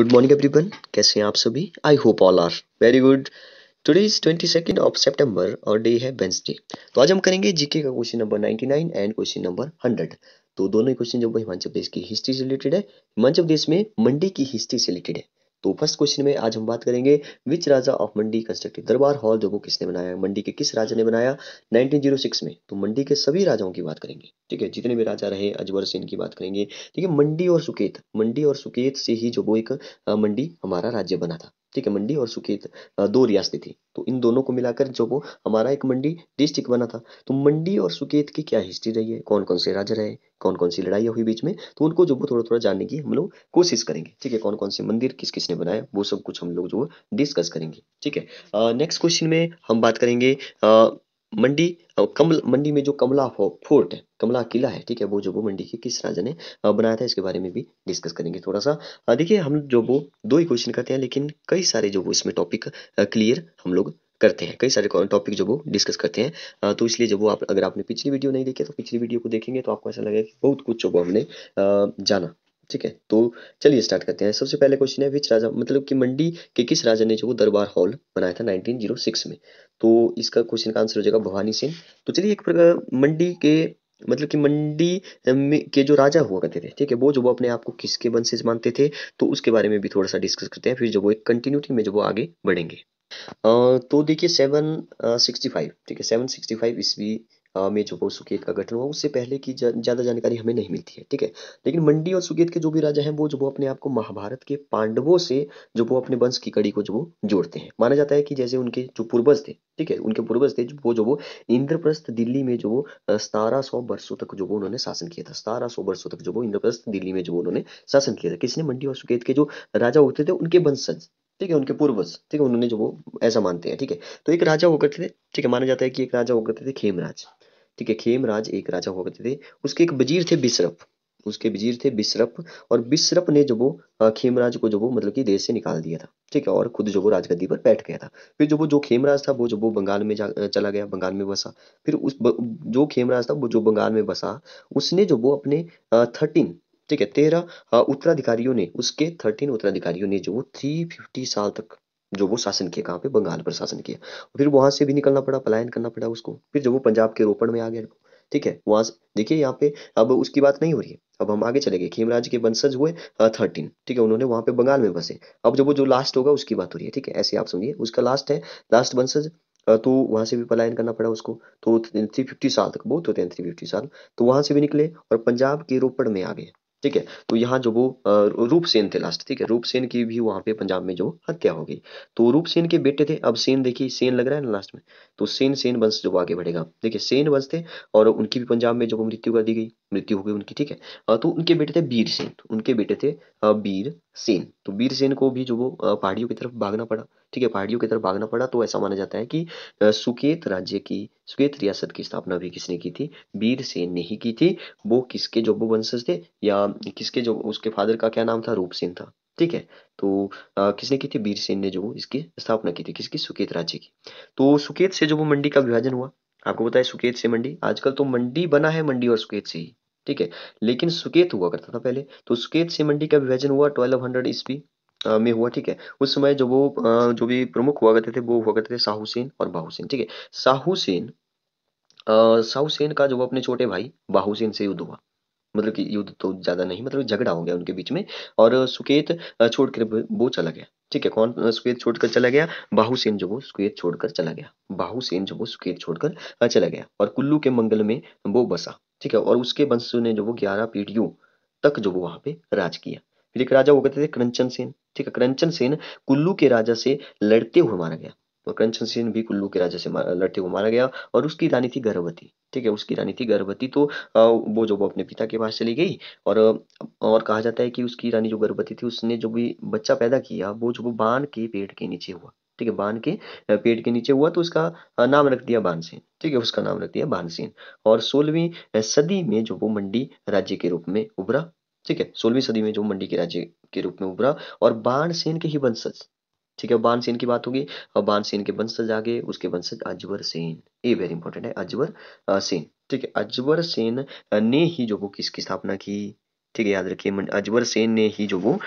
good morning everyone कैसे हैं आप सभी I hope all are very good today is twenty second of September और डे है वेंसडे तो आज हम करेंगे जीके का question number ninety nine and question number hundred तो दोनों ही क्वेश्चन जो हिमाचल प्रदेश की हिस्ट्री से रिलेटेड है हिमाचल प्रदेश में मंडी की हिस्ट्री से रिलेटेड है तो फर्स्ट क्वेश्चन में आज हम बात करेंगे which raja of Mandi constructed darbar hall जो वो किसने बनाया मंडी के किस राजा ने बनाया 1906 में तो मंडी के सभी राजाओं की बात करेंगे ठीक है जितने भी राजा रहे अजबर से इनकी बात करेंगे ठीक है मंडी और सुकेत मंडी और सुकेत से ही जो वो एक मंडी हमारा राज्य बना था ठीक है मंडी और सुकेत दो रियासतें थी तो इन दोनों को मिलाकर जो वो हमारा एक मंडी डिस्ट्रिक्ट बना था तो मंडी और सुकेत की क्या हिस्ट्री रही है कौन कौन से राजा रहे कौन कौन सी लड़ाई हुई बीच में तो उनको जो वो थोड़ा थोड़ा जानने की हम लोग कोशिश करेंगे ठीक है कौन कौन से मंदिर किस किसने बनाया वो सब कुछ हम लोग जो डिस्कस करेंगे ठीक है नेक्स्ट क्वेश्चन में हम बात करेंगे आ, मंडी कमल मंडी में जो कमला फोर्ट है कमला किला है ठीक है वो जो वो मंडी के किस राजा ने बनाया था इसके बारे में भी डिस्कस करेंगे थोड़ा सा देखिए हम जो वो दो ही क्वेश्चन करते हैं लेकिन कई सारे जो वो इसमें टॉपिक क्लियर हम लोग करते हैं कई सारे टॉपिक जो वो डिस्कस करते हैं तो इसलिए जब वो आप अगर आपने पिछली वीडियो नहीं देखी तो पिछली वीडियो को देखेंगे तो आपको ऐसा लगेगा कि बहुत कुछ जो वो हमने जाना ठीक है तो चलिए स्टार्ट करते हैं सबसे पहले क्वेश्चन है विच राजा मतलब कि मंडी के किस राजा ने जो वो दरबार हॉल बनाया था 1906 में तो इसका क्वेश्चन का आंसर हो जाएगा भवानी सिंह तो चलिए एक प्रकार मंडी के मतलब कि मंडी के जो राजा हुआ करते थे ठीक है वो जो वो अपने आप को किसके वंश से मानते थे तो उसके बारे में भी थोड़ा सा डिस्कस करते हैं फिर जो वो एक कंटिन्यूटी में जो वो आगे बढ़ेंगे तो देखिए सेवन सिक्सटी फाइव ठीक है सेवन सिक्सटी फाइव ईस्वी में जो सुकेत का गठन हुआ उससे पहले की ज़्यादा जानकारी हमें नहीं मिलती है ठीक है लेकिन मंडी और सुकेत के जो भी राजा हैं वो जो वो अपने आप को महाभारत के पांडवों से जो वो अपने वंश की कड़ी को जो वो जोड़ते हैं माना जाता है कि जैसे उनके जो पूर्वज थे ठीक है उनके पूर्वज थे वो जो वो इंद्रप्रस्थ दिल्ली में जो वो सतारह सौ वर्षों तक जो वो उन्होंने शासन किया था सतारह सौ वर्षों तक जो वो इंद्रप्रस्थ दिल्ली में जो उन्होंने शासन किया था किसने मंडी और सुकेत के जो राजा होते थे उनके वंशज ठीक है उनके पूर्वज ठीक है उन्होंने जो वो ऐसा मानते हैं ठीक है तो एक राजा हुआ करते थे ठीक है माना जाता है कि एक राजा हुआ करते थे खेमराज ठीक है खेमराज एक राजा हुआ करते थे उसके एक वजीर थे बिशरफ उसके वजीर थे बिशरफ और बिशरफ ने जो वो खेमराज को जो वो मतलब कि देश से निकाल दिया था ठीक है और खुद जो वो राजगद्दी पर बैठ गया था फिर जो वो जो खेमराज था वो जो वो बंगाल में चला गया बंगाल में बसा फिर उस ब, जो खेमराज था वो जो बंगाल में बसा उसने जो वो अपने थर्टीन ठीक है तेरह उत्तराधिकारियों ने उसके थर्टीन उत्तराधिकारियों ने जो वो थ्री साल तक जो वो शासन किया कहाँ पे बंगाल पर शासन किया फिर वहां से भी निकलना पड़ा पलायन करना पड़ा उसको फिर जब वो पंजाब के रोपण में आ गया ठीक है वहां से देखिए यहाँ पे अब उसकी बात नहीं हो रही है अब हम आगे चले गए खेमराज के वंशज हुए थर्टीन ठीक है उन्होंने वहां पे बंगाल में बसे अब जब वो जो लास्ट होगा उसकी बात हो रही है ठीक है ऐसे आप समझिए उसका लास्ट है लास्ट वंशज तो वहां से भी पलायन करना पड़ा उसको तो थ्री फिफ्टी साल तक बहुत होते हैं थ्री फिफ्टी साल तो वहां से भी निकले और पंजाब के रोपड़ में आ गए ठीक है तो यहाँ जो वो रूपसेन थे लास्ट ठीक है रूपसेन की भी वहां पे पंजाब में जो हत्या हो गई तो रूपसेन के बेटे थे अब सेन देखिए सेन लग रहा है ना लास्ट में तो सेन सेन वंश जो आगे बढ़ेगा देखिए सेन वंश थे और उनकी भी पंजाब में जो मृत्यु कर दी गई मृत्यु हो गई उनकी ठीक है तो उनके बेटे थे बीर सेन तो उनके बेटे थे बीर सेन तो बीर सेन को भी जो वो पहाड़ियों की तरफ भागना पड़ा ठीक है पहाड़ियों की तरफ भागना पड़ा तो ऐसा माना जाता है कि सुकेत राज्य की सुकेत रियासत की स्थापना भी किसने की थी बीर सेन ने ही की थी वो किसके जो वो वंशज थे या किसके जो उसके फादर का क्या नाम था रूप सेन था ठीक है तो आ, किसने की थी बीर सेन ने जो इसकी स्थापना की थी किसकी सुकेत राज्य की तो सुकेत से जो वो मंडी का विभाजन हुआ आपको बताया सुकेत से मंडी आजकल तो मंडी बना है मंडी और सुकेत से ही ठीक है लेकिन सुकेत हुआ करता था पहले तो सुकेत से मंडी का विभाजन हुआ ट्वेल्व हंड्रेड ईस्वी में हुआ ठीक है उस समय जो वो जो भी प्रमुख हुआ करते थे वो हुआ करते थे साहूसेन और बाहुसेन ठीक है साहूसेन साहूसेन का जो अपने छोटे भाई बाहुसेन से युद्ध हुआ मतलब कि युद्ध तो ज्यादा नहीं मतलब झगड़ा हो गया उनके बीच में और सुकेत छोड़कर वो चला गया ठीक है कौन सुकेत छोड़कर चला गया बाहुसेन जो वो सुकेत छोड़कर चला गया बाहुसेन जो वो सुकेत छोड़कर चला गया और कुल्लू के मंगल में वो बसा ठीक है और उसके वंश ने जो वो ग्यारह पीढ़ियों तक जो वो वहां पे राज किया फिर एक राजा वो कहते थे क्रंचन सेन ठीक है क्रंचन सेन कुल्लू के राजा से लड़ते हुए मारा गया और तो करंचन सेन भी कुल्लू के राजा से लड़ते हुए मारा गया और उसकी रानी थी गर्भवती ठीक है उसकी रानी थी गर्भवती तो वो जो वो अपने पिता के पास चली गई और और कहा जाता है कि उसकी रानी जो गर्भवती थी उसने जो भी बच्चा पैदा किया वो जो वो बाण के पेड़ के नीचे हुआ ठीक है बान के पेट के नीचे हुआ तो उसका नाम रख दिया बानसेन ठीक है उसका नाम रख दिया बानसेन और सोलहवीं सदी में जो वो मंडी राज्य के रूप में उभरा ठीक है सोलहवीं सदी में जो मंडी के राज्य के रूप में उभरा और बानसेन के ही वंशज ठीक है बानसेन की बात होगी और बानसेन के वंशज आगे उसके वंशज अजबर सेन ये वेरी इंपॉर्टेंट है अजबर सेन ठीक है अजबर सेन ने ही जो वो किसकी स्थापना की ठीक है याद रखिए अजबर सेन ने ही जो वो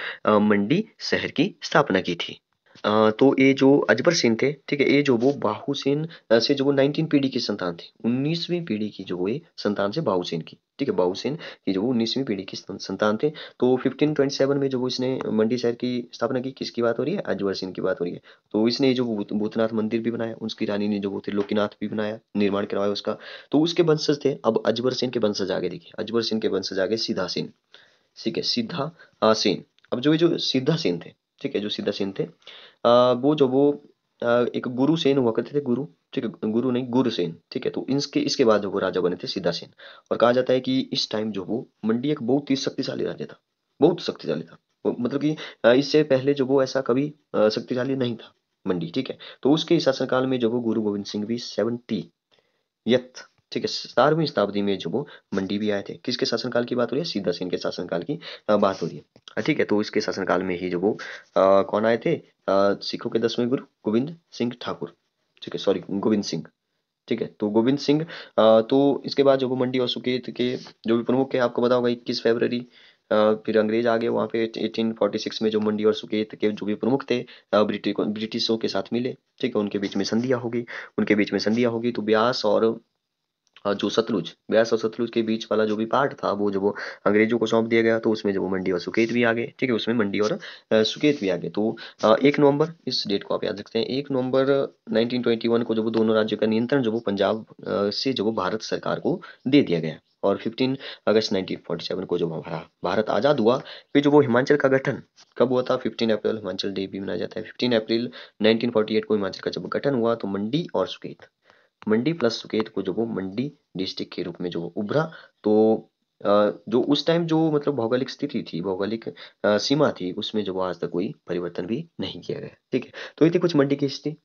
मंडी शहर की स्थापना की थी तो ये जो अजबर सिंह थे ठीक है ये जो वो बाहू से जो वो नाइनटीन पीढ़ी की संतान थे उन्नीसवीं पीढ़ी की जो वो संतान से बाहू की ठीक है बाहू की जो वो उन्नीसवीं पीढ़ी की संतान थे तो फिफ्टीन ट्वेंटी सेवन में जो वो इसने मंडी शहर की स्थापना की किसकी बात हो रही है अजबर सिंह की बात हो रही है तो इसने जो भूतनाथ मंदिर भी बनाया उसकी रानी ने जो वो थे लोकीनाथ भी बनाया निर्माण करवाया उसका तो उसके वंशज थे अब अजबर सेन के वंशज आगे देखिए अजबर सेन के वंशज आगे सीधा सेन ठीक है सीधा सेन अब जो ये जो सीधा सेन थे ठीक है जो सीधा सेन थे आ, वो जो वो आ, एक गुरु सेन हुआ करते थे गुरु ठीक है गुरु नहीं गुरुसेन ठीक है तो इसके इसके बाद जो वो राजा बने थे सीधा सेन और कहा जाता है कि इस टाइम जो वो मंडी एक बहुत ही शक्तिशाली राजा था बहुत शक्तिशाली था मतलब कि इससे पहले जो वो ऐसा कभी शक्तिशाली नहीं था मंडी ठीक है तो उसके शासनकाल में जो वो गुरु गोविंद सिंह भी सेवेंटी यथ ठीक है सतारहवीं शताब्दी में जो वो मंडी भी आए थे किसके शासनकाल की बात हो रही है सीधा सिंह के शासनकाल की बात हो रही है ठीक है तो इसके शासनकाल में ही जो वो आ, कौन आए थे सिखों के दसवें गुरु गोविंद सिंह ठाकुर ठीक है सॉरी गोविंद सिंह ठीक है तो गोविंद सिंह तो इसके बाद जो वो मंडी और सुकेत के जो भी प्रमुख है आपको बता होगा इक्कीस फरवरी फिर अंग्रेज आ गए वहाँ पे 1846 में जो मंडी और सुकेत के जो भी प्रमुख थे ब्रिटिशों के साथ मिले ठीक है उनके बीच में संधिया होगी उनके बीच में संधिया होगी तो ब्यास और जो सतलुज ब्यास और सतलुज के बीच वाला जो भी पार्ट था वो जब वो अंग्रेजों को सौंप दिया गया तो उसमें जब वो मंडी और सुकेत भी आ गए ठीक है उसमें मंडी और सुकेत भी आ गए तो एक नवंबर इस डेट को आप याद रखते हैं एक नवंबर 1921 को जब वो दोनों राज्यों का नियंत्रण जब वो पंजाब से जब वो भारत सरकार को दे दिया गया और 15 अगस्त 1947 को जो हमारा भारत आज़ाद हुआ फिर जो वो हिमाचल का गठन कब हुआ था 15 अप्रैल हिमाचल डे भी मनाया जाता है 15 अप्रैल 1948 को हिमाचल का जब गठन हुआ तो मंडी और सुकेत मंडी प्लस सुकेत को जो वो मंडी डिस्ट्रिक्ट के रूप में जो उभरा तो जो उस टाइम जो मतलब भौगोलिक स्थिति थी भौगोलिक सीमा थी उसमें जो आज तक कोई परिवर्तन भी नहीं किया गया ठीक है तो ये थी कुछ मंडी की हिस्ट्री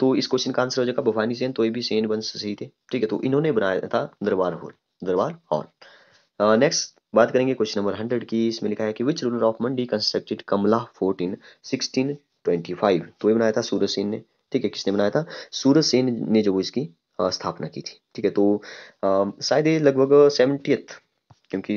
तो इस क्वेश्चन का आंसर हो जाएगा भवानी सेन तो ये भी सेन वंश से ही थे ठीक है तो इन्होंने बनाया था दरबार हॉल दरबार हॉल नेक्स्ट बात करेंगे क्वेश्चन नंबर हंड्रेड की इसमें लिखा है कि which ruler of Mandi constructed Kamlah fourteen sixteen twenty five तो ये बनाया था सूरज सेन ने ठीक है किसने बनाया था सूरज सेन ने जो इसकी स्थापना की थी ठीक है तो शायद ये लगभग सेवेंटियथ क्योंकि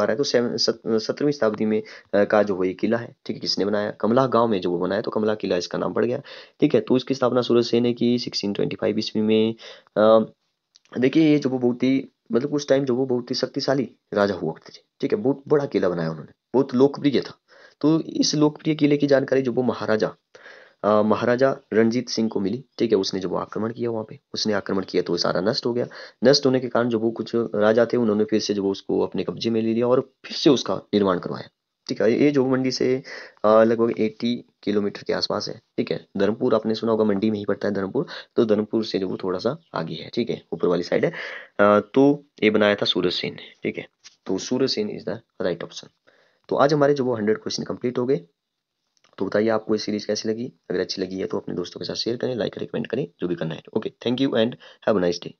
आ रहा है तो सत्रहवीं शताब्दी में का जो वो ये किला है ठीक है किसने बनाया कमला गांव में जो वो बनाया तो कमला किला इसका नाम पड़ गया ठीक है तो इसकी स्थापना सूरज सेन ने की सिक्सटीन ट्वेंटी फाइव ईस्वी में देखिए ये जो वो बहुत ही मतलब उस टाइम जो वो बहुत ही शक्तिशाली राजा हुआ करते थे ठीक है बहुत बड़ा किला बनाया उन्होंने बहुत लोकप्रिय था तो इस लोकप्रिय किले की जानकारी जो वो महाराजा महाराजा रणजीत सिंह को मिली ठीक है उसने जब आक्रमण किया वहाँ पे उसने आक्रमण किया तो सारा नष्ट हो गया नष्ट होने के कारण जो वो कुछ राजा थे उन्होंने फिर से जब उसको अपने कब्जे में ले लिया और फिर से उसका निर्माण करवाया ठीक है ये जो मंडी से लगभग 80 किलोमीटर के आसपास है ठीक है धर्मपुर आपने सुना होगा मंडी में ही पड़ता है धर्मपुर तो धर्मपुर से जो वो थोड़ा सा आगे है ठीक है ऊपर वाली साइड है तो ये बनाया था सूरज सेन ने ठीक है तो Suraj Sen is the right option तो आज हमारे जो वो हंड्रेड क्वेश्चन कंप्लीट हो गए तो बताइए आपको ये सीरीज कैसी लगी अगर अच्छी लगी है तो अपने दोस्तों के साथ शेयर करें लाइक रिकमेंड करें जो भी करना है okay thank you and have a nice day